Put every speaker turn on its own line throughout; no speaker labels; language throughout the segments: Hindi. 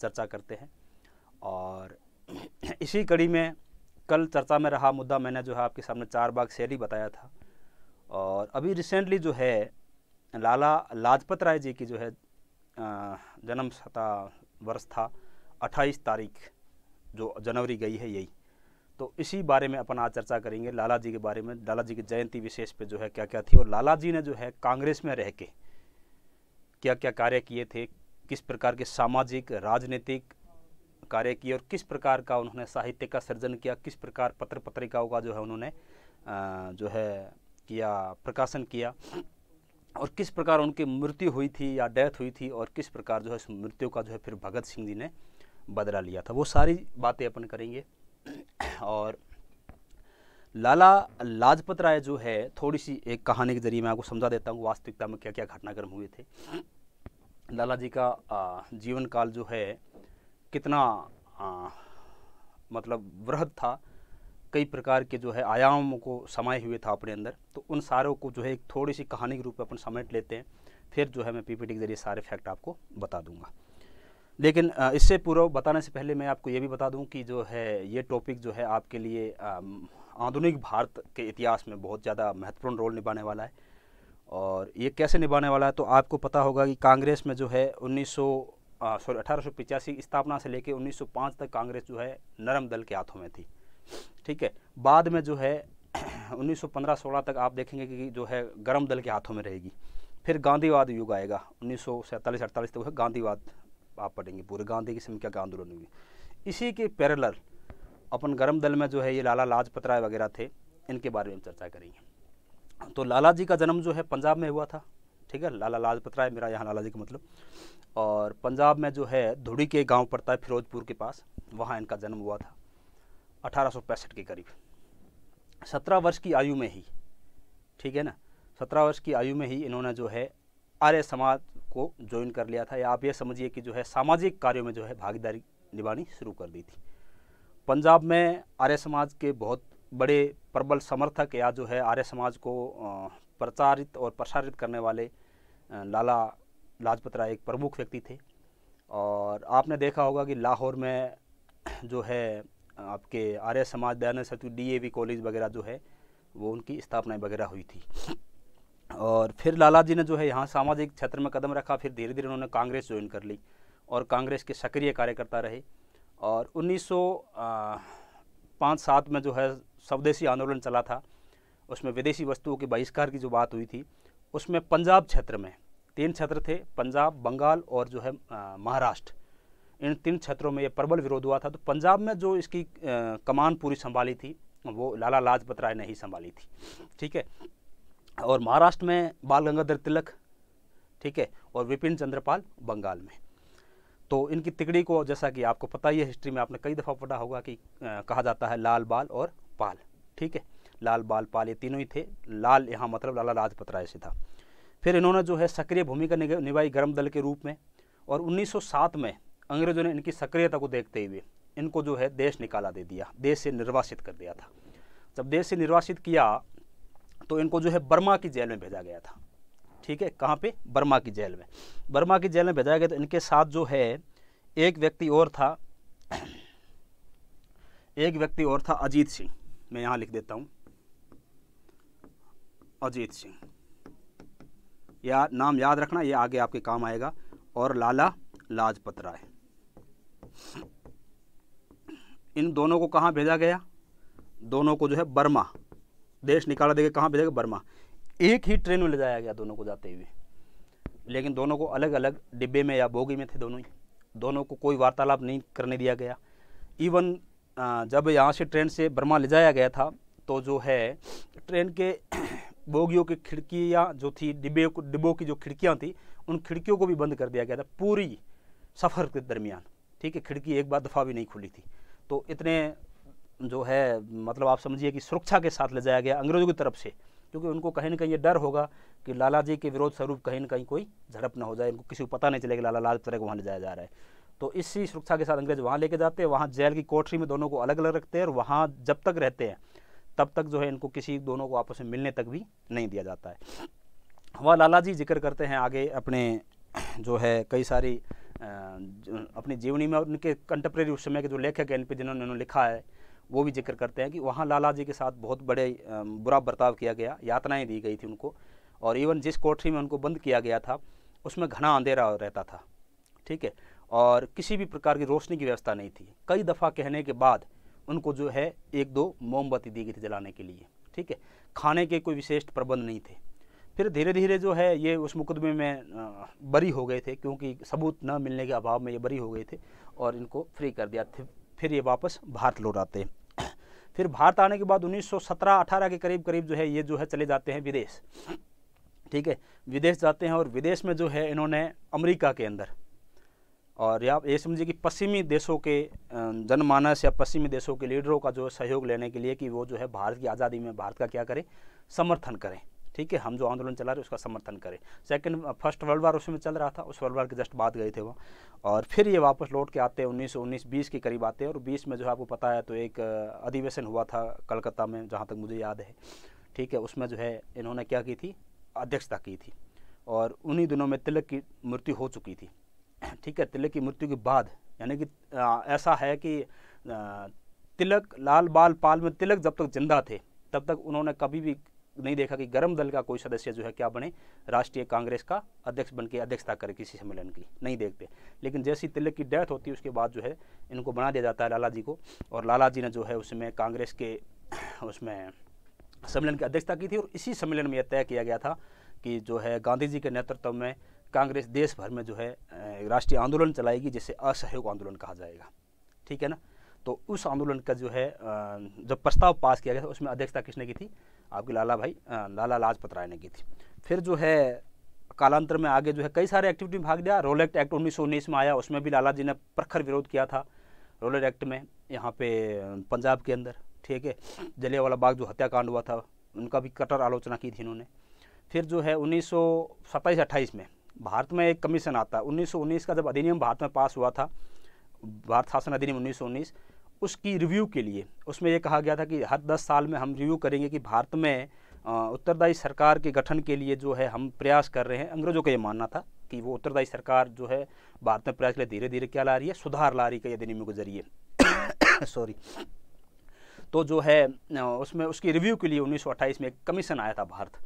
चर्चा करते हैं और इसी कड़ी में कल चर्चा में रहा मुद्दा मैंने जो है आपके सामने चार बाग शैली बताया था और अभी रिसेंटली जो है लाला लाजपत राय जी की जो है जन्म शता वर्ष था 28 तारीख जो जनवरी गई है यही तो इसी बारे में अपन आज चर्चा करेंगे लाला जी के बारे में लाला जी की जयंती विशेष पे जो है क्या क्या थी और लाला जी ने जो है कांग्रेस में रह के क्या क्या कार्य किए थे किस प्रकार के सामाजिक राजनीतिक कार्य किए और किस प्रकार का उन्होंने साहित्य का सृजन किया किस प्रकार पत्र पत्रिकाओं का जो है उन्होंने जो है किया प्रकाशन किया और किस प्रकार उनकी मृत्यु हुई थी या डेथ हुई थी और किस प्रकार जो है इस मृत्यु का जो है फिर भगत सिंह जी ने बदला लिया था वो सारी बातें अपन करेंगे और लाला लाजपत राय जो है थोड़ी सी एक कहानी के जरिए मैं आपको समझा देता हूँ वास्तविकता में क्या क्या घटनाक्रम हुए थे लाला जी का जीवन काल जो है कितना आ, मतलब वृहद था कई प्रकार के जो है आयामों को समाये हुए था अपने अंदर तो उन सारों को जो है एक थोड़ी सी कहानी के रूप में अपन समेट लेते हैं फिर जो है मैं पीपीटी के जरिए सारे फैक्ट आपको बता दूंगा लेकिन इससे पूर्व बताने से पहले मैं आपको ये भी बता दूं कि जो है ये टॉपिक जो है आपके लिए आधुनिक भारत के इतिहास में बहुत ज़्यादा महत्वपूर्ण रोल निभाने वाला है और ये कैसे निभाने वाला है तो आपको पता होगा कि कांग्रेस में जो है उन्नीस सॉरी अठारह स्थापना से लेकर 1905 तक कांग्रेस जो है नरम दल के हाथों में थी ठीक है बाद में जो है 1915-16 तक आप देखेंगे कि जो है गर्म दल के हाथों में रहेगी फिर गांधीवाद युग आएगा उन्नीस सौ अड़तालीस तक गांधीवाद आप पढ़ेंगे पूरे गांधी किस्म क्या आंदोलन हुई इसी के पैरलर अपन गर्म दल में जो है ये लाला लाजपत राय वगैरह थे इनके बारे में चर्चा करेंगे तो लाला जी का जन्म जो है पंजाब में हुआ था ठीक है लाला लाजपत राय मेरा यहाँ लाला जी का मतलब और पंजाब में जो है धुड़ी के गांव पड़ता है फिरोजपुर के पास वहाँ इनका जन्म हुआ था अठारह के करीब सत्रह वर्ष की आयु में ही ठीक है ना सत्रह वर्ष की आयु में ही इन्होंने जो है आर्य समाज को ज्वाइन कर लिया था या आप ये समझिए कि जो है सामाजिक कार्यों में जो है भागीदारी निभानी शुरू कर दी थी पंजाब में आर्य समाज के बहुत बड़े प्रबल समर्थक या जो है आर्य समाज को प्रचारित और प्रसारित करने वाले लाला लाजपत राय एक प्रमुख व्यक्ति थे और आपने देखा होगा कि लाहौर में जो है आपके आर्य समाज दयानंद सरस्वती डीएवी कॉलेज वगैरह जो है वो उनकी स्थापना वगैरह हुई थी और फिर लाला जी ने जो है यहाँ सामाजिक क्षेत्र में कदम रखा फिर धीरे धीरे उन्होंने कांग्रेस ज्वाइन कर ली और कांग्रेस के सक्रिय कार्यकर्ता रहे और उन्नीस सौ में जो है स्वदेशी आंदोलन चला था उसमें विदेशी वस्तुओं के बहिष्कार की जो बात हुई थी उसमें पंजाब क्षेत्र में तीन क्षेत्र थे पंजाब बंगाल और जो है महाराष्ट्र इन तीन क्षेत्रों में ये प्रबल विरोध हुआ था तो पंजाब में जो इसकी आ, कमान पूरी संभाली थी वो लाला लाजपत राय ने ही संभाली थी ठीक है और महाराष्ट्र में बाल गंगाधर तिलक ठीक है और विपिन चंद्रपाल बंगाल में तो इनकी तिकड़ी को जैसा कि आपको पता ही है हिस्ट्री में आपने कई दफ़ा पढ़ा होगा कि आ, कहा जाता है लाल बाल और पाल ठीक है लाल बाल पाल ये तीनों ही थे लाल यहाँ मतलब लाला लाजपत राय से था फिर इन्होंने जो है सक्रिय भूमिका निभाई गर्म दल के रूप में और 1907 में अंग्रेजों ने इनकी सक्रियता को देखते हुए इनको जो है देश निकाला दे दिया देश से निर्वासित कर दिया था जब देश से निर्वासित किया तो इनको जो है बर्मा की जेल में भेजा गया था ठीक है कहाँ पे बर्मा की जेल में बर्मा की जेल में भेजा गया तो इनके साथ जो है एक व्यक्ति और था एक व्यक्ति और था अजीत सिंह मैं यहाँ लिख देता हूँ अजीत सिंह या नाम याद रखना ये आगे आपके काम आएगा और लाला लाजपत राय इन दोनों को कहाँ भेजा गया दोनों को जो है बर्मा देश निकाला देगा कहाँ भेजा गया बर्मा एक ही ट्रेन में ले जाया गया दोनों को जाते हुए लेकिन दोनों को अलग अलग डिब्बे में या बोगी में थे दोनों ही दोनों को कोई वार्तालाप नहीं करने दिया गया इवन जब यहाँ से ट्रेन से बर्मा ले जाया गया था तो जो है ट्रेन के बोगियों की खिड़कियाँ जो थी डिब्बे डिब्बों की जो खिड़कियाँ थी उन खिड़कियों को भी बंद कर दिया गया था पूरी सफ़र के दरमियान ठीक है खिड़की एक बार दफ़ा भी नहीं खुली थी तो इतने जो है मतलब आप समझिए कि सुरक्षा के साथ ले जाया गया अंग्रेज़ों की तरफ से क्योंकि उनको कहीं ना कहीं ये डर होगा कि लाला जी के विरोध स्वरूप कहीं ना कहीं कोई झड़प ना हो जाए उनको किसी को पता नहीं चलेगा लाला लाजपत राय को वहाँ ले जाया जा रहा है तो इसी सुरक्षा के साथ अंग्रेज वहाँ लेके जाते हैं वहाँ जेल की कोठरी में दोनों को अलग अलग रखते हैं और वहाँ जब तक रहते हैं तब तक जो है इनको किसी दोनों को आपस में मिलने तक भी नहीं दिया जाता है वह लाला जी जिक्र करते हैं आगे अपने जो है कई सारी अपनी जीवनी में उनके कंटेम्प्रेरी उस समय के जो लेखक हैं इन पर जिन्होंने उन्होंने लिखा है वो भी जिक्र करते हैं कि वहाँ लाला जी के साथ बहुत बड़े बुरा बर्ताव किया गया यातनाएँ दी गई थी उनको और इवन जिस कोठरी में उनको बंद किया गया था उसमें घना अंधेरा रहता था ठीक है और किसी भी प्रकार की रोशनी की व्यवस्था नहीं थी कई दफ़ा कहने के बाद उनको जो है एक दो मोमबत्ती दी गई थी जलाने के लिए ठीक है खाने के कोई विशेष प्रबंध नहीं थे फिर धीरे धीरे जो है ये उस मुकदमे में बरी हो गए थे क्योंकि सबूत न मिलने के अभाव में ये बरी हो गए थे और इनको फ्री कर दिया फिर ये वापस भारत लौट आते हैं फिर भारत आने के बाद 1917-18 के करीब करीब जो है ये जो है चले जाते हैं विदेश ठीक है विदेश जाते हैं और विदेश में जो है इन्होंने अमेरिका के अंदर और या ये समझिए कि पश्चिमी देशों के जनमानस या पश्चिमी देशों के लीडरों का जो सहयोग लेने के लिए कि वो जो है भारत की आज़ादी में भारत का क्या करें समर्थन करें ठीक है हम जो आंदोलन चला रहे उसका समर्थन करें सेकंड फर्स्ट वर्ल्ड वार उसमें चल रहा था उस वर्ल्ड वार के जस्ट बाद गए थे वो और फिर ये वापस लौट के आते हैं उन्नीस सौ उन्नीस बीस के करीब आते हैं और बीस में जो है आपको पता है तो एक अधिवेशन हुआ था कलकत्ता में जहाँ तक मुझे याद है ठीक है उसमें जो है इन्होंने क्या की थी अध्यक्षता की थी और उन्हीं दिनों में तिलक की मृत्यु हो चुकी थी ठीक है तिलक की मृत्यु के बाद यानी कि ऐसा है कि तिलक लाल बाल पाल में तिलक जब तक जिंदा थे तब तक उन्होंने कभी भी नहीं देखा कि गर्म दल का कोई सदस्य जो है क्या बने राष्ट्रीय कांग्रेस का अध्यक्ष बन के अध्यक्षता करे किसी सम्मेलन की नहीं देखते लेकिन जैसी तिलक की डेथ होती है उसके बाद जो है इनको बना दिया जाता है लाला जी को और लाला जी ने जो है उसमें कांग्रेस के उसमें सम्मेलन की अध्यक्षता की थी और इसी सम्मेलन में यह तय किया गया था कि जो है गांधी जी के नेतृत्व में कांग्रेस देश भर में जो है राष्ट्रीय आंदोलन चलाएगी जिसे असहयोग आंदोलन कहा जाएगा ठीक है ना तो उस आंदोलन का जो है जब प्रस्ताव पास किया गया था उसमें अध्यक्षता किसने की थी आपके लाला भाई लाला लाजपत राय ने की थी फिर जो है कालांतर में आगे जो है कई सारे एक्टिविटी में भाग लिया रोल एक्ट एक्ट उन्नीस में आया उसमें भी लाला जी ने प्रखर विरोध किया था रोलर एक्ट में यहाँ पे पंजाब के अंदर ठीक है जलियावाला बाग जो हत्याकांड हुआ था उनका भी कटर आलोचना की थी इन्होंने फिर जो है उन्नीस सौ में भारत में एक कमीशन आता है 1919 का जब अधिनियम भारत में पास हुआ था भारत शासन अधिनियम 1919 उसकी रिव्यू के लिए उसमें यह कहा गया था कि हर 10 साल में हम रिव्यू करेंगे कि भारत में उत्तरदायी सरकार के गठन के लिए जो है हम प्रयास कर रहे हैं अंग्रेजों का ये मानना था कि वो उत्तरदायी सरकार जो है भारत में प्रयास के लिए धीरे धीरे क्या ला रही है सुधार ला रही है अधिनियमों के जरिए सॉरी तो जो है उसमें उसकी रिव्यू के लिए उन्नीस में एक कमीशन आया था भारत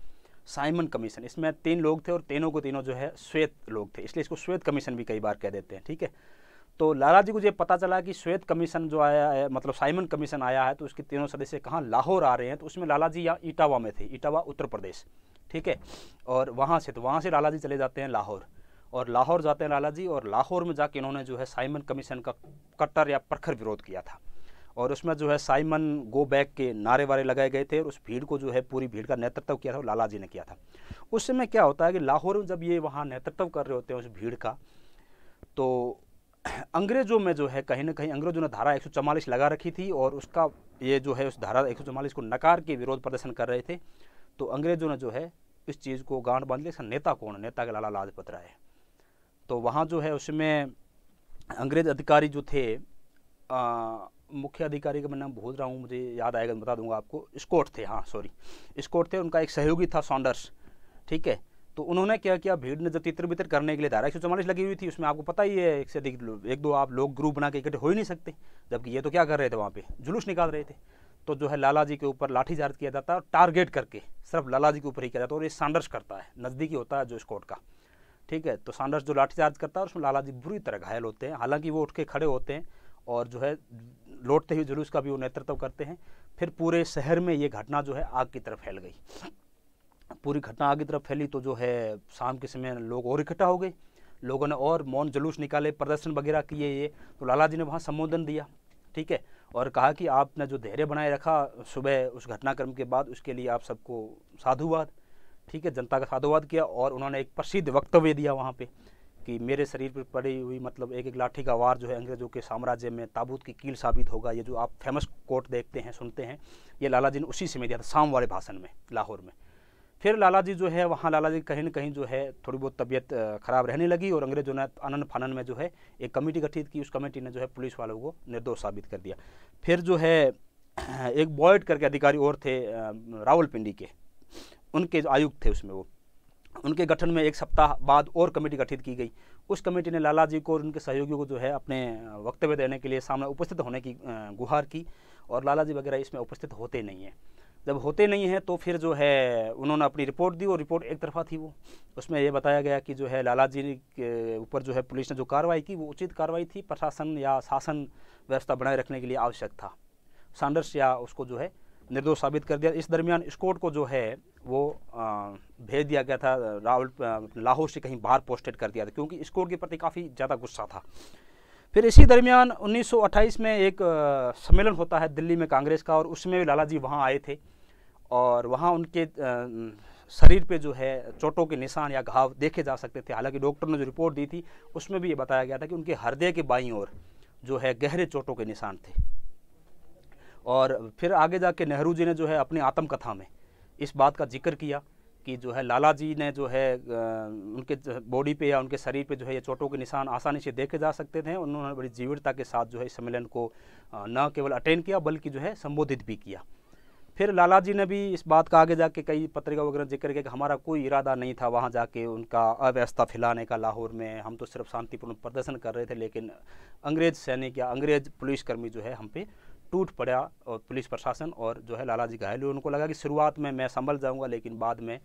साइमन कमीशन इसमें तीन लोग थे और तीनों को तीनों जो है श्वेत लोग थे इसलिए इसको श्वेत कमीशन भी कई बार कह देते हैं ठीक है तो लाला जी को जब पता चला कि श्वेत कमीशन जो आया है मतलब साइमन कमीशन आया है तो उसके तीनों सदस्य कहाँ लाहौर आ रहे हैं तो उसमें लाला जी यहाँ इटावा में थे इटावा उत्तर प्रदेश ठीक है और वहाँ से तो वहाँ से लाला जी चले जाते हैं लाहौर और लाहौर जाते हैं लाला जी और लाहौर में जाके इन्होंने जो है साइमन कमीशन का कट्टर या प्रखर विरोध किया था और उसमें जो है साइमन गो बैक के नारे वारे लगाए गए थे और उस भीड़ को जो है पूरी भीड़ का नेतृत्व किया था लाला जी ने किया था उस समय क्या होता है कि लाहौर में जब ये वहाँ नेतृत्व कर रहे होते हैं उस भीड़ का तो अंग्रेज़ों में जो है कहीं ना कहीं अंग्रेज़ों ने धारा एक लगा रखी थी और उसका ये जो है उस धारा एक को नकार के विरोध प्रदर्शन कर रहे थे तो अंग्रेज़ों ने जो है इस चीज़ को गांठ बांध लिया नेता कौन है नेता के लाला लाजपत राय तो वहाँ जो है उसमें अंग्रेज़ अधिकारी जो थे आ, मुख्य अधिकारी का मैं नाम भूल रहा हूँ मुझे याद आएगा बता दूंगा आपको स्कॉट थे हाँ सॉरी स्कॉट थे उनका एक सहयोगी था सॉन्डर्स ठीक है तो उन्होंने क्या किया भीड़ ने जब तितर बितर करने के लिए धारा एक लगी हुई थी उसमें आपको पता ही है एक से अधिक एक दो आप लोग ग्रुप बना के इकट्ठे हो ही नहीं सकते जबकि ये तो क्या कर रहे थे वहाँ पे जुलूस निकाल रहे थे तो जो है लाला जी के ऊपर लाठीचार्ज किया जाता है और टारगेट करके सिर्फ लाला जी के ऊपर ही किया जाता है और ये सांडर्स करता है नज़दीकी होता है जो स्कॉट का ठीक है तो सांडर्स जो लाठीचार्ज करता है उसमें लाला जी बुरी तरह घायल होते हैं हालांकि वो उठ के खड़े होते हैं और जो है लौटते हुए जुलूस का भी वो नेतृत्व करते हैं फिर पूरे शहर में ये घटना जो है आग की तरफ फैल गई पूरी घटना आग की तरफ फैली तो जो है शाम के समय लोग और इकट्ठा हो गए लोगों ने और मौन जुलूस निकाले प्रदर्शन वगैरह किए ये तो लाला जी ने वहाँ संबोधन दिया ठीक है और कहा कि आपने जो धैर्य बनाए रखा सुबह उस घटनाक्रम के बाद उसके लिए आप सबको साधुवाद ठीक है जनता का साधुवाद किया और उन्होंने एक प्रसिद्ध वक्तव्य दिया वहाँ पर कि मेरे शरीर पर पड़ी हुई मतलब एक एक लाठी का वार जो है अंग्रेज़ों के साम्राज्य में ताबूत की कील साबित होगा ये जो आप फेमस कोर्ट देखते हैं सुनते हैं ये लाला जी ने उसी समय दिया था शाम वाले भाषण में लाहौर में फिर लाला जी जो है वहाँ लाला जी कहीं ना कहीं जो है थोड़ी बहुत तबीयत ख़राब रहने लगी और अंग्रेजों ने अनन फानन में जो है एक कमेटी गठित की उस कमेटी ने जो है पुलिस वालों को निर्दोष साबित कर दिया फिर जो है एक बॉयड करके अधिकारी और थे रावलपिंडी के उनके जो आयुक्त थे उसमें वो उनके गठन में एक सप्ताह बाद और कमेटी गठित की गई उस कमेटी ने लाला जी को और उनके सहयोगियों को जो है अपने वक्तव्य देने के लिए सामने उपस्थित होने की गुहार की और लाला जी वगैरह इसमें उपस्थित होते नहीं हैं जब होते नहीं हैं तो फिर जो है उन्होंने अपनी रिपोर्ट दी और रिपोर्ट एक तरफा थी वो उसमें ये बताया गया कि जो है लाला जी के ऊपर जो है पुलिस ने जो कार्रवाई की वो उचित कार्रवाई थी प्रशासन या शासन व्यवस्था बनाए रखने के लिए आवश्यक था सांडर्स या उसको जो है निर्दोष साबित कर दिया इस दरमियान स्कोट को जो है वो भेज दिया गया था राहुल लाहौर से कहीं बाहर पोस्टेड कर दिया था क्योंकि स्कोट के प्रति काफ़ी ज़्यादा गुस्सा था फिर इसी दरमियान 1928 में एक सम्मेलन होता है दिल्ली में कांग्रेस का और उसमें भी लाला जी वहाँ आए थे और वहाँ उनके शरीर पे जो है चोटों के निशान या घाव देखे जा सकते थे हालांकि डॉक्टर ने जो रिपोर्ट दी थी उसमें भी ये बताया गया था कि उनके हृदय के बाईं ओर जो है गहरे चोटों के निशान थे और फिर आगे जाके नेहरू जी ने जो है अपनी आत्मकथा में इस बात का जिक्र किया कि जो है लाला जी ने जो है उनके बॉडी पे या उनके शरीर पे जो है ये चोटों के निशान आसानी से देखे जा सकते थे उन्होंने बड़ी जीवरता के साथ जो है इस सम्मेलन को न केवल अटेंड किया बल्कि जो है संबोधित भी किया फिर लाला जी ने भी इस बात का आगे जाके कई पत्रिका वगैरह जिक्र किया कि हमारा कोई इरादा नहीं था वहाँ जाके उनका अव्यवस्था फैलाने का लाहौर में हम तो सिर्फ शांतिपूर्ण प्रदर्शन कर रहे थे लेकिन अंग्रेज सैनिक या अंग्रेज पुलिसकर्मी जो है हम पे टूट पड़ा और पुलिस प्रशासन और जो है लाला जी घायल हुए उनको लगा कि शुरुआत में मैं संभल जाऊँगा लेकिन बाद में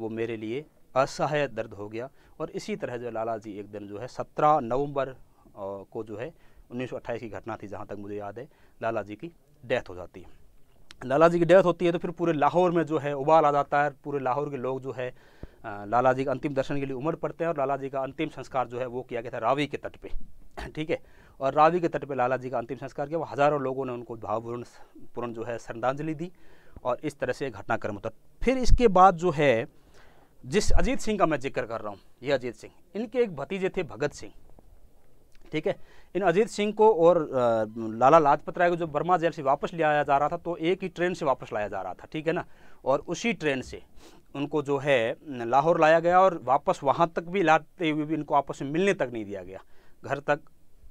वो मेरे लिए असहाय दर्द हो गया और इसी तरह जो लाला जी एक दिन जो है सत्रह नवंबर को जो है 1928 की घटना थी जहाँ तक मुझे याद है लाला जी की डेथ हो जाती है लाला जी की डेथ होती है तो फिर पूरे लाहौर में जो है उबाल आ जाता है पूरे लाहौर के लोग जो है लाला जी के अंतिम दर्शन के लिए उमड़ पड़ते हैं और लाला जी का अंतिम संस्कार जो है वो किया गया था रावी के तट पे ठीक है और रावी के तट पर लाला जी का अंतिम संस्कार किया हज़ारों लोगों ने उनको भावपूर्ण पूर्ण जो है श्रद्धांजलि दी और इस तरह से घटनाक्रम होता फिर इसके बाद जो है जिस अजीत सिंह का मैं जिक्र कर रहा हूँ ये अजीत सिंह इनके एक भतीजे थे भगत सिंह ठीक है इन अजीत सिंह को और लाला लाजपत राय को जो बर्मा जेल से वापस ले आया जा रहा था तो एक ही ट्रेन से वापस लाया जा रहा था ठीक है ना और उसी ट्रेन से उनको जो है लाहौर लाया गया और वापस वहाँ तक भी लाते हुए भी इनको आपस में मिलने तक नहीं दिया गया घर तक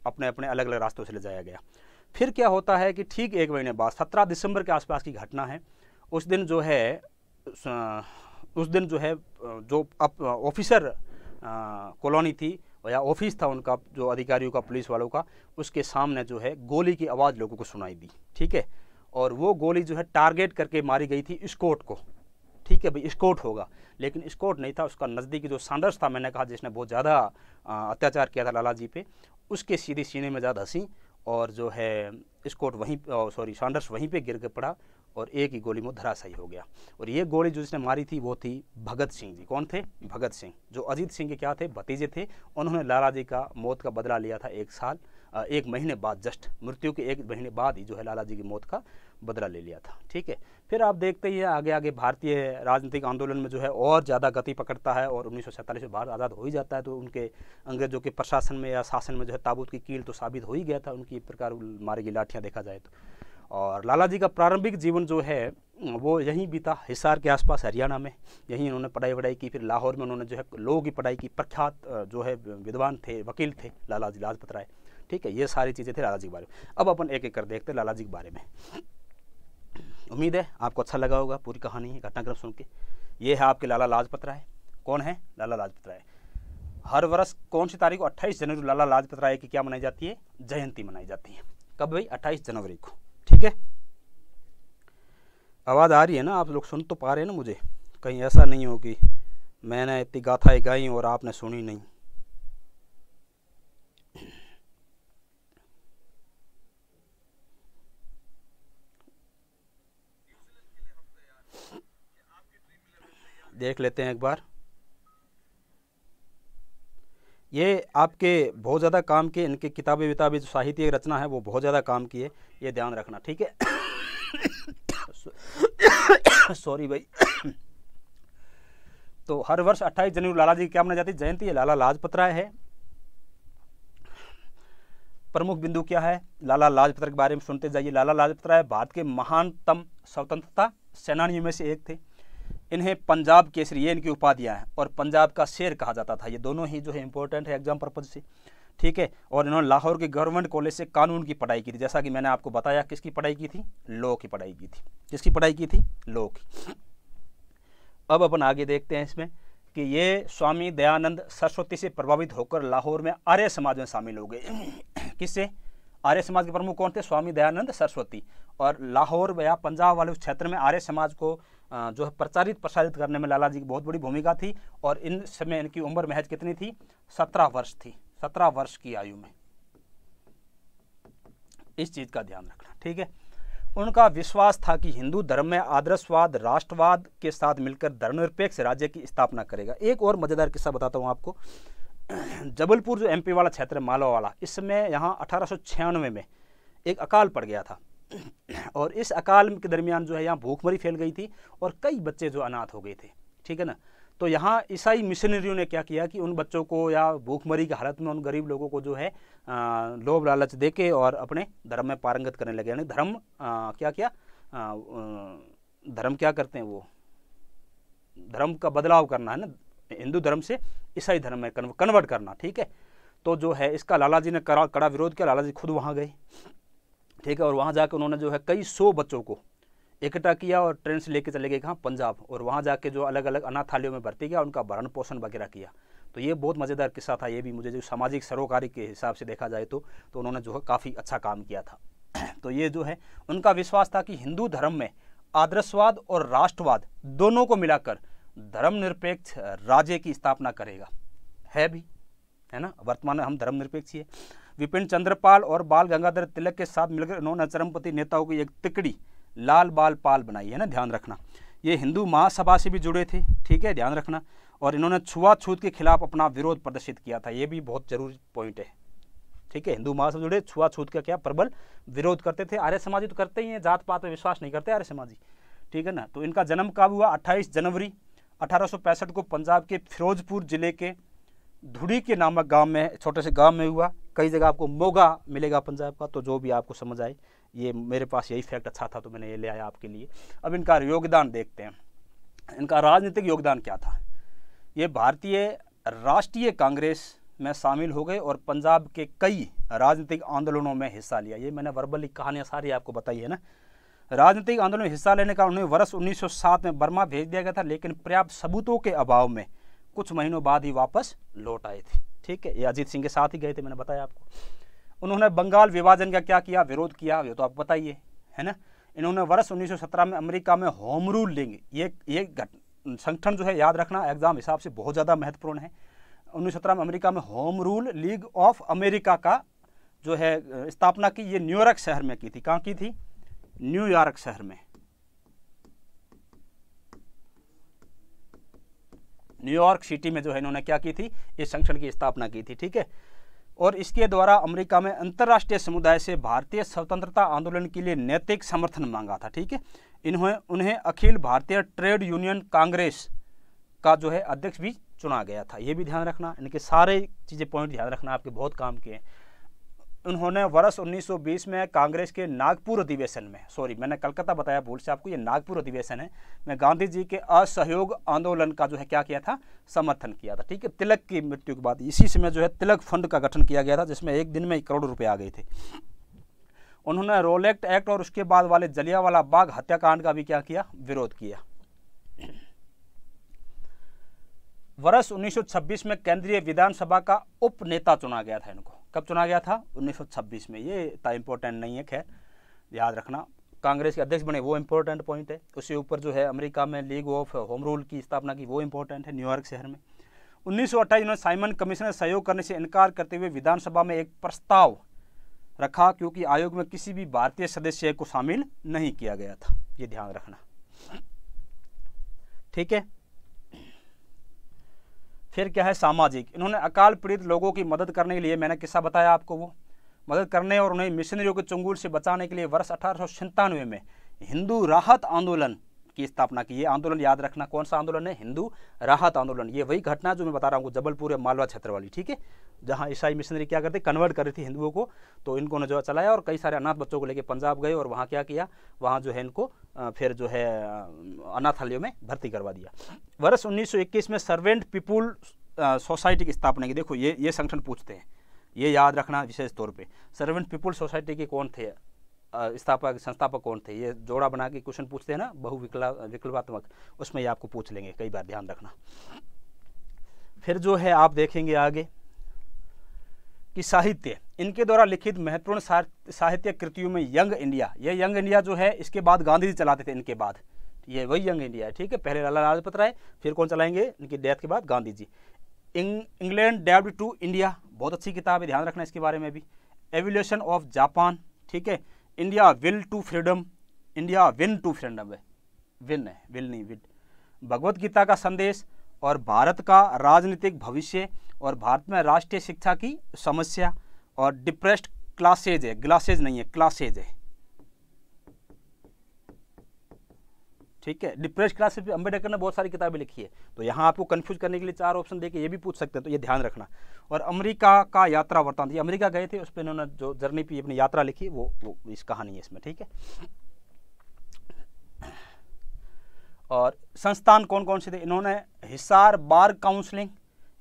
अपने अपने अलग अलग रास्तों से ले जाया गया फिर क्या होता है कि ठीक एक महीने बाद सत्रह दिसंबर के आसपास की घटना है उस दिन जो है उस दिन जो है जो अप ऑफिसर कॉलोनी थी या ऑफिस था उनका जो अधिकारियों का पुलिस वालों का उसके सामने जो है गोली की आवाज़ लोगों को सुनाई दी ठीक है और वो गोली जो है टारगेट करके मारी गई थी स्कोट को ठीक है भाई स्कोट होगा लेकिन स्कोट नहीं था उसका नज़दीकी जो सांडर्स था मैंने कहा जिसने बहुत ज़्यादा अत्याचार किया था लाला जी पे उसके सीधे सीने में ज़्यादा हंसी और जो है स्कॉट वहीं सॉरी सॉन्डर्स वहीं पे गिर के पड़ा और एक ही गोली में धराशाई हो गया और ये गोली जो जिसने मारी थी वो थी भगत सिंह जी कौन थे भगत सिंह जो अजीत सिंह के क्या थे भतीजे थे उन्होंने लाला जी का मौत का बदला लिया था एक साल एक महीने बाद जस्ट मृत्यु के एक महीने बाद ही जो है लाला जी की मौत का बदला ले लिया था ठीक है फिर आप देखते ही आगे आगे भारतीय राजनीतिक आंदोलन में जो है और ज़्यादा गति पकड़ता है और उन्नीस में भारत आज़ाद हो ही जाता है तो उनके अंग्रेजों के प्रशासन में या शासन में जो है ताबूत की कील तो साबित हो ही गया था उनकी प्रकार मारे गई लाठियाँ देखा जाए तो और लाला जी का प्रारंभिक जीवन जो है वो यहीं बीता हिसार के आसपास हरियाणा में यहीं उन्होंने पढ़ाई वढ़ाई की फिर लाहौर में उन्होंने जो है लोगों की पढ़ाई की प्रख्यात जो है विद्वान थे वकील थे लाला जी लाजपत राय ठीक है ये सारी चीज़ें थी लाला जी के बारे में अब अपन एक एक कर देखते हैं लाला जी के बारे में उम्मीद है आपको अच्छा लगा होगा पूरी कहानी है घटनाक्रम सुन के ये है आपके लाला लाजपत राय कौन है लाला लाजपत राय हर वर्ष कौन सी तारीख को अट्ठाईस जनवरी लाला लाजपत राय की क्या मनाई जाती है जयंती मनाई जाती है कब भाई अट्ठाईस जनवरी को ठीक है आवाज़ आ रही है ना आप लोग सुन तो पा रहे हैं ना मुझे कहीं ऐसा नहीं हो कि मैंने इतनी गाथाएँ गाई और आपने सुनी नहीं देख लेते हैं एक बार ये आपके बहुत ज़्यादा काम के इनके किताबें विताबें जो साहित्य रचना है वो बहुत ज़्यादा काम की है ये ध्यान रखना ठीक है सॉरी भाई तो हर वर्ष 28 जनवरी लाला जी की क्या मनाई जाती है जयंती है लाला लाजपत राय है प्रमुख बिंदु क्या है लाला लाजपत राय के बारे में सुनते जाइए लाला लाजपत राय भारत के महानतम स्वतंत्रता सेनानियों में से एक थे इन्हें पंजाब केसरी ये इनकी उपाधियाँ हैं और पंजाब का शेर कहा जाता था ये दोनों ही जो है इंपॉर्टेंट है एग्जाम पर्पज से ठीक है और इन्होंने लाहौर के गवर्नमेंट कॉलेज से कानून की पढ़ाई की थी जैसा कि मैंने आपको बताया किसकी पढ़ाई की थी लॉ की पढ़ाई की थी किसकी पढ़ाई की थी लॉ की अब अपन आगे देखते हैं इसमें कि ये स्वामी दयानंद सरस्वती से प्रभावित होकर लाहौर में आर्य समाज में शामिल हो गए किससे आर्य समाज के प्रमुख कौन थे स्वामी दयानंद सरस्वती और लाहौर या पंजाब वाले क्षेत्र में आर्य समाज को जो है प्रचारित प्रसारित करने में लाला जी की बहुत बड़ी भूमिका थी और इन समय इनकी उम्र महज कितनी थी सत्रह वर्ष थी सत्रह वर्ष की आयु में इस चीज़ का ध्यान रखना ठीक है उनका विश्वास था कि हिंदू धर्म में आदर्शवाद राष्ट्रवाद के साथ मिलकर धर्मनिरपेक्ष राज्य की स्थापना करेगा एक और मज़ेदार किस्सा बताता हूँ आपको जबलपुर जो एमपी वाला क्षेत्र है मालवा वाला इसमें यहाँ अठारह में एक अकाल पड़ गया था और इस अकाल के दरमियान जो है यहाँ भूखमरी फैल गई थी और कई बच्चे जो अनाथ हो गए थे ठीक है ना तो यहाँ ईसाई मिशनरियों ने क्या किया कि उन बच्चों को या भूखमरी की हालत में उन गरीब लोगों को जो है लोभ लालच दे के और अपने धर्म में पारंगत करने लगे यानी धर्म आ, क्या क्या आ, धर्म क्या करते हैं वो धर्म का बदलाव करना है ना हिंदू धर्म से ईसाई धर्म में कन्वर्ट करना ठीक है तो जो है इसका लाला जी ने कड़ा विरोध किया लाला जी खुद वहाँ गए ठीक है और वहाँ जाकर उन्होंने जो है कई सौ बच्चों को इकट्ठा किया और ट्रेन से लेके चले गए कहाँ पंजाब और वहाँ जाके जो अलग अलग अनाथालयों में भर्ती किया उनका भरण पोषण वगैरह किया तो ये बहुत मज़ेदार किस्सा था ये भी मुझे जो सामाजिक सरोकारी के हिसाब से देखा जाए तो तो उन्होंने जो है काफ़ी अच्छा काम किया था तो ये जो है उनका विश्वास था कि हिंदू धर्म में आदर्शवाद और राष्ट्रवाद दोनों को मिलाकर धर्मनिरपेक्ष राज्य की स्थापना करेगा है भी है ना वर्तमान में हम धर्मनिरपेक्ष ही है विपिन चंद्रपाल और बाल गंगाधर तिलक के साथ मिलकर उन्होंने चरमपति नेताओं की एक तिकड़ी लाल बाल पाल बनाई है ना ध्यान रखना ये हिंदू महासभा से भी जुड़े थे ठीक है ध्यान रखना और इन्होंने छुआछूत के खिलाफ अपना विरोध प्रदर्शित किया था ये भी बहुत जरूरी पॉइंट है ठीक है हिंदू महासभा जुड़े छुआछूत का क्या प्रबल विरोध करते थे आर्य समाजी तो करते ही हैं जात पात में विश्वास नहीं करते आर्य समाजी ठीक है ना तो इनका जन्म कब हुआ अट्ठाईस जनवरी अठारह को पंजाब के फिरोजपुर जिले के धुड़ी के नामक गांव में छोटे से गांव में हुआ कई जगह आपको मोगा मिलेगा पंजाब का तो जो भी आपको समझ आए ये मेरे पास यही फैक्ट अच्छा था तो मैंने ये ले आया आपके लिए अब इनका योगदान देखते हैं इनका राजनीतिक योगदान क्या था ये भारतीय राष्ट्रीय कांग्रेस में शामिल हो गए और पंजाब के कई राजनीतिक आंदोलनों में हिस्सा लिया ये मैंने वर्बली कहानियाँ सारी आपको बताई है ना राजनीतिक आंदोलन में हिस्सा लेने का उन्हें वर्ष 1907 में बर्मा भेज दिया गया था लेकिन पर्याप्त सबूतों के अभाव में कुछ महीनों बाद ही वापस लौट आए थे ठीक है ये अजीत सिंह के साथ ही गए थे मैंने बताया आपको उन्होंने बंगाल विभाजन का क्या किया विरोध किया ये तो आप बताइए है ना इन्होंने वर्ष 1917 में अमेरिका में होम रूल लेंगे ये ये संगठन जो है याद रखना एग्जाम हिसाब से बहुत ज़्यादा महत्वपूर्ण है उन्नीस में अमेरिका में home rule league of America का जो है स्थापना की ये न्यूयॉर्क शहर में की थी कहाँ की थी न्यूयॉर्क शहर में न्यूयॉर्क सिटी में जो है इन्होंने क्या की थी इस संगठन की स्थापना की थी ठीक है और इसके द्वारा अमेरिका में अंतर्राष्ट्रीय समुदाय से भारतीय स्वतंत्रता आंदोलन के लिए नैतिक समर्थन मांगा था ठीक है इन्होंने उन्हें अखिल भारतीय ट्रेड यूनियन कांग्रेस का जो है अध्यक्ष भी चुना गया था ये भी ध्यान रखना इनके सारे चीज़ें पॉइंट ध्यान रखना आपके बहुत काम के हैं उन्होंने वर्ष 1920 में कांग्रेस के नागपुर अधिवेशन में सॉरी मैंने कलकत्ता बताया भूल से आपको ये नागपुर अधिवेशन है मैं गांधी जी के असहयोग आंदोलन का जो है क्या किया था समर्थन किया था ठीक है तिलक की मृत्यु के बाद इसी समय जो है तिलक फंड का गठन किया गया था जिसमें एक दिन में एक करोड़ रुपये आ गए थे उन्होंने रोलेक्ट एक्ट और उसके बाद वाले जलियावाला बाग हत्याकांड का भी क्या किया विरोध किया वर्ष 1926 में केंद्रीय विधानसभा का उपनेता चुना गया था इनको कब चुना गया था 1926 में ये इतना इम्पोर्टेंट नहीं है खैर याद रखना कांग्रेस के अध्यक्ष बने वो इम्पोर्टेंट पॉइंट है उसके ऊपर जो है अमेरिका में लीग ऑफ होम रूल की स्थापना की वो इम्पोर्टेंट है न्यूयॉर्क शहर में उन्नीस में साइमन कमीशन सहयोग करने से इनकार करते हुए विधानसभा में एक प्रस्ताव रखा क्योंकि आयोग में किसी भी भारतीय सदस्य को शामिल नहीं किया गया था ये ध्यान रखना ठीक है फिर क्या है सामाजिक इन्होंने अकाल पीड़ित लोगों की मदद करने के लिए मैंने किस्सा बताया आपको वो मदद करने और उन्हें मिशनरियों के चंगुल से बचाने के लिए वर्ष अठारह में हिंदू राहत आंदोलन की स्थापना की ये आंदोलन याद रखना कौन सा आंदोलन है हिंदू राहत आंदोलन ये वही घटना जो मैं बता रहा हूँ जबलपुर या मालवा क्षेत्र वाली ठीक है जहाँ ईसाई मिशनरी क्या करते कन्वर्ट कर रही थी हिंदुओं को तो इनको ने जो चलाया और कई सारे अनाथ बच्चों को लेकर पंजाब गए और वहाँ क्या किया वहाँ जो है इनको फिर जो है अनाथालयों में भर्ती करवा दिया वर्ष उन्नीस में सर्वेंट पीपुल सोसाइटी की स्थापना की देखो ये ये संगठन पूछते हैं ये याद रखना विशेष तौर पे सर्वेंट पीपुल सोसाइटी के कौन थे स्थापक संस्थापक कौन थे ये जोड़ा बना के क्वेश्चन पूछते हैं ना बहुविकला विकल्पात्मक उसमें ये आपको पूछ लेंगे कई बार ध्यान रखना फिर जो है आप देखेंगे आगे कि साहित्य इनके द्वारा लिखित महत्वपूर्ण साहित्य कृतियों में यंग इंडिया ये यंग इंडिया जो है इसके बाद गांधी जी चलाते थे इनके बाद ये वही यंग इंडिया है ठीक है पहले लाला लाजपत राय फिर कौन चलाएंगे इनकी डेथ के बाद गांधी जी इंग्लैंड डेब्ड टू इंडिया बहुत अच्छी किताब है ध्यान रखना इसके बारे में भी एवोल्यूशन ऑफ जापान ठीक है India will to freedom India win to freedom है विन है विल नहीं विन भगवत गीता का संदेश और भारत का राजनीतिक भविष्य और भारत में राष्ट्रीय शिक्षा की समस्या और डिप्रेस्ड क्लासेज है ग्लासेज नहीं है क्लासेज है ठीक है डिप्रेस क्लास से अम्बेडकर ने बहुत सारी किताबें लिखी है तो यहाँ आपको कन्फ्यूज करने के लिए चार ऑप्शन देके ये भी पूछ सकते हैं तो ये ध्यान रखना और अमेरिका का यात्रा वर्तांत थी अमेरिका गए थे उस पर इन्होंने जो जर्नी पे अपनी यात्रा लिखी वो वो इस कहानी है इसमें ठीक है और संस्थान कौन कौन से थे इन्होंने हिसार बार काउंसलिंग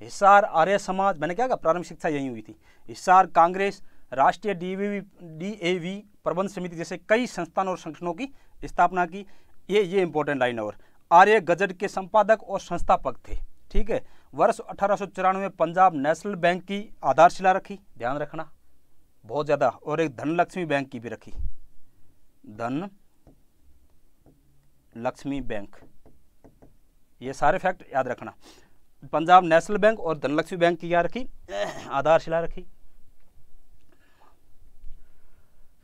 हिसार आर्य समाज मैंने क्या कहा प्रारंभिक शिक्षा यही हुई थी हिसार कांग्रेस राष्ट्रीय डी डी ए वी प्रबंध समिति जैसे कई संस्थान और संगठनों की स्थापना की ये ये इंपॉर्टेंट लाइन और आर्य गजट के संपादक और संस्थापक थे ठीक है वर्ष अठारह में पंजाब नेशनल बैंक की आधारशिला रखी ध्यान रखना बहुत ज़्यादा और एक धनलक्ष्मी बैंक की भी रखी धन लक्ष्मी बैंक ये सारे फैक्ट याद रखना पंजाब नेशनल बैंक और धनलक्ष्मी बैंक की क्या रखी आधारशिला रखी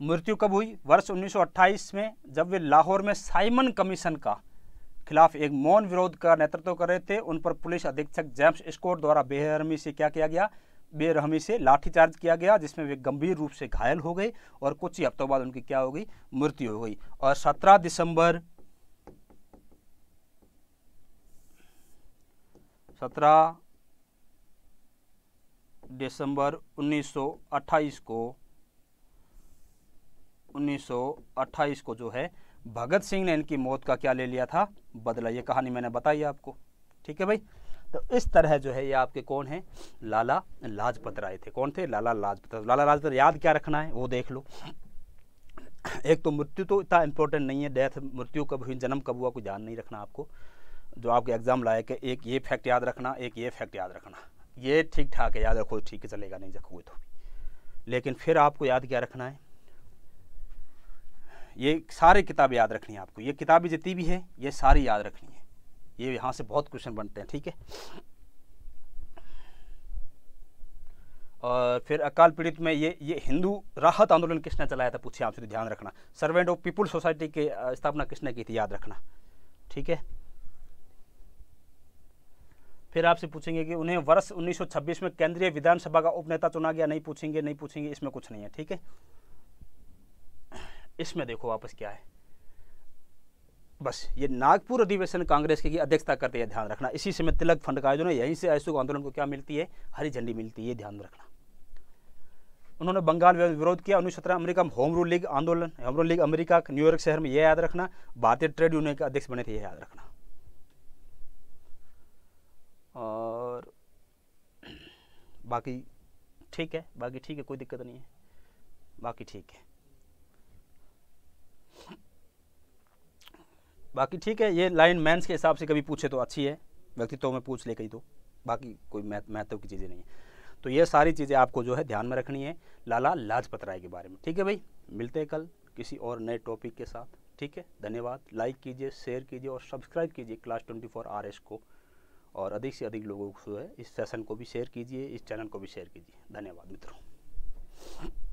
मृत्यु कब हुई वर्ष 1928 में जब वे लाहौर में साइमन कमीशन का खिलाफ एक मौन विरोध का नेतृत्व कर रहे थे उन पर पुलिस अधीक्षक जेम्स स्कोर द्वारा बेरहमी से क्या किया गया बेरहमी से लाठीचार्ज किया गया जिसमें वे गंभीर रूप से घायल हो गए और कुछ ही हफ्तों बाद उनकी क्या हो गई मृत्यु हो गई और सत्रह दिसंबर सत्रह दिसंबर 1928 को 1928 को जो है भगत सिंह ने इनकी मौत का क्या ले लिया था बदला ये कहानी मैंने बताई आपको ठीक है भाई तो इस तरह जो है ये आपके कौन है लाला लाजपत राय थे कौन थे लाला लाजपत लाला लाजपत याद क्या रखना है वो देख लो एक तो मृत्यु तो इतना इम्पोर्टेंट नहीं है डेथ मृत्यु कब हुई जन्म कब हुआ कोई ध्यान नहीं रखना आपको जो आपके एग्जाम लायक है एक ये फैक्ट याद रखना एक ये फैक्ट याद रखना ये ठीक ठाक है याद रखो ठीक है चलेगा नहीं रखोगे तो लेकिन फिर आपको याद क्या रखना है ये सारे किताब याद रखनी है आपको ये किताबें जितनी भी है ये सारी याद रखनी है ये यहाँ से बहुत क्वेश्चन बनते हैं ठीक है और फिर अकाल पीड़ित में ये ये हिंदू राहत आंदोलन किसने चलाया था पूछिए आपसे ध्यान रखना सर्वेंट ऑफ पीपुल सोसाइटी की स्थापना किसने की थी याद रखना ठीक है फिर आपसे पूछेंगे कि उन्हें वर्ष 1926 में केंद्रीय विधानसभा का उपनेता चुना गया नहीं पूछेंगे नहीं पूछेंगे इसमें कुछ नहीं है ठीक है इसमें देखो वापस क्या है बस ये नागपुर अधिवेशन कांग्रेस की अध्यक्षता करते हैं ध्यान रखना इसी समय तिलक फंड का आयोजन है यहीं से अशोक आंदोलन को क्या मिलती है हरी झंडी मिलती है ध्यान रखना उन्होंने बंगाल में विरोध किया उन्नीस सत्रह अमरीका में होम रूल लीग आंदोलन home rule league America New York शहर में यह याद रखना भारतीय ट्रेड यूनियन के अध्यक्ष बने थे यह याद रखना और बाकी ठीक है बाकी ठीक है कोई दिक्कत नहीं है बाकी ठीक है बाकी ठीक है ये लाइन मैंस के हिसाब से कभी पूछे तो अच्छी है व्यक्तित्व तो में पूछ ले कहीं तो बाकी कोई महत्व की चीज़ें नहीं है तो ये सारी चीज़ें आपको जो है ध्यान में रखनी है लाला लाजपत राय के बारे में ठीक है भाई मिलते हैं कल किसी और नए टॉपिक के साथ ठीक है धन्यवाद लाइक कीजिए शेयर कीजिए और सब्सक्राइब कीजिए class twenty four R S को और अधिक से अधिक लोगों को जो है इस सेशन को भी शेयर कीजिए इस चैनल को भी शेयर कीजिए धन्यवाद मित्रों